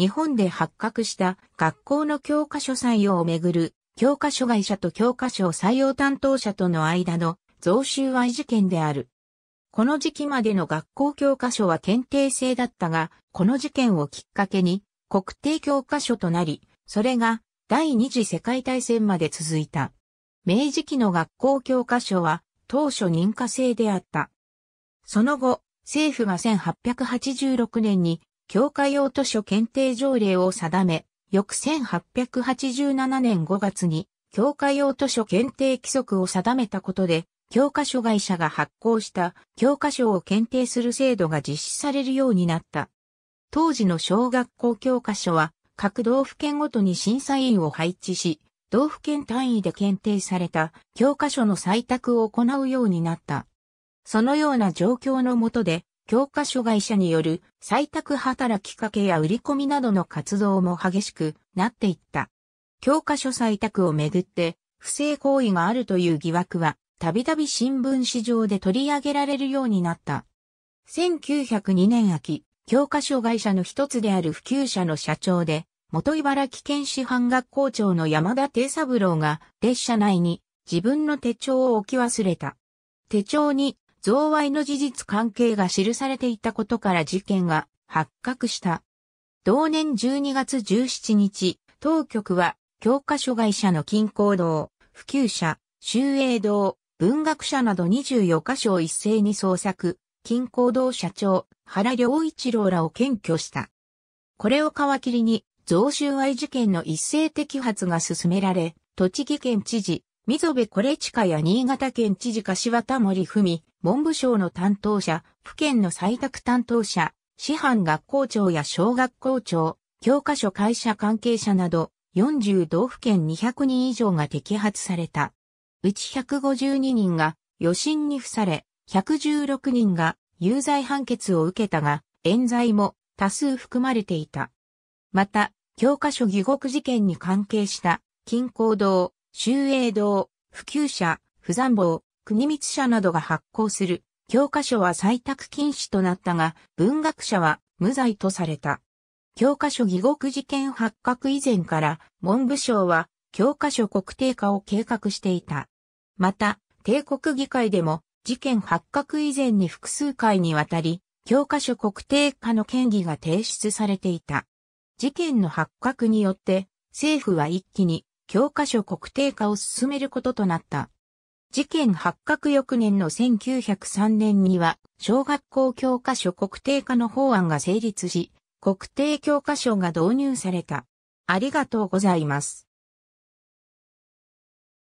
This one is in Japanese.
日本で発覚した学校の教科書採用をめぐる教科書会社と教科書採用担当者との間の贈収賄事件である。この時期までの学校教科書は検定制だったが、この事件をきっかけに国定教科書となり、それが第二次世界大戦まで続いた。明治期の学校教科書は当初認可制であった。その後、政府が1886年に教科用図書検定条例を定め、翌1887年5月に、教科用図書検定規則を定めたことで、教科書会社が発行した教科書を検定する制度が実施されるようになった。当時の小学校教科書は各道府県ごとに審査員を配置し、道府県単位で検定された教科書の採択を行うようになった。そのような状況のもとで教科書会社による採択働きかけや売り込みなどの活動も激しくなっていった。教科書採択をめぐって不正行為があるという疑惑はたびたび新聞市場で取り上げられるようになった。1902年秋、教科書会社の一つである普及者の社長で、元茨城県師範学校長の山田定三郎が列車内に自分の手帳を置き忘れた。手帳に贈賄の事実関係が記されていたことから事件が発覚した。同年12月17日、当局は教科書会社の金工堂、普及者、修営堂、文学者など24箇所を一斉に捜索、金工堂社長、原良一郎らを検挙した。これを皮切りに、贈収賄事件の一斉摘発が進められ、栃木県知事、溝部コレチや新潟県知事柏田森文、文部省の担当者、府県の採択担当者、師範学校長や小学校長、教科書会社関係者など、40道府県200人以上が摘発された。うち152人が余震に付され、116人が有罪判決を受けたが、冤罪も多数含まれていた。また、教科書疑獄事件に関係した、金光堂、修営堂、普及者、不残坊、国光社などが発行する教科書は採択禁止となったが、文学者は無罪とされた。教科書疑獄事件発覚以前から文部省は教科書国定化を計画していた。また、帝国議会でも事件発覚以前に複数回にわたり、教科書国定化の権議が提出されていた。事件の発覚によって、政府は一気に教科書国定化を進めることとなった。事件発覚翌年の1903年には、小学校教科書国定化の法案が成立し、国定教科書が導入された。ありがとうございます。